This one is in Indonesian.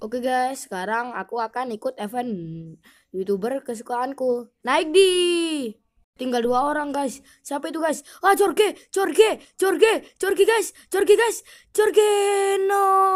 Oke guys, sekarang aku akan ikut event youtuber kesukaanku. Naik di. Tinggal dua orang guys. Siapa itu guys? Ah, Jorge, Jorge, Jorge, Jorge guys, Jorge guys, Jorge no.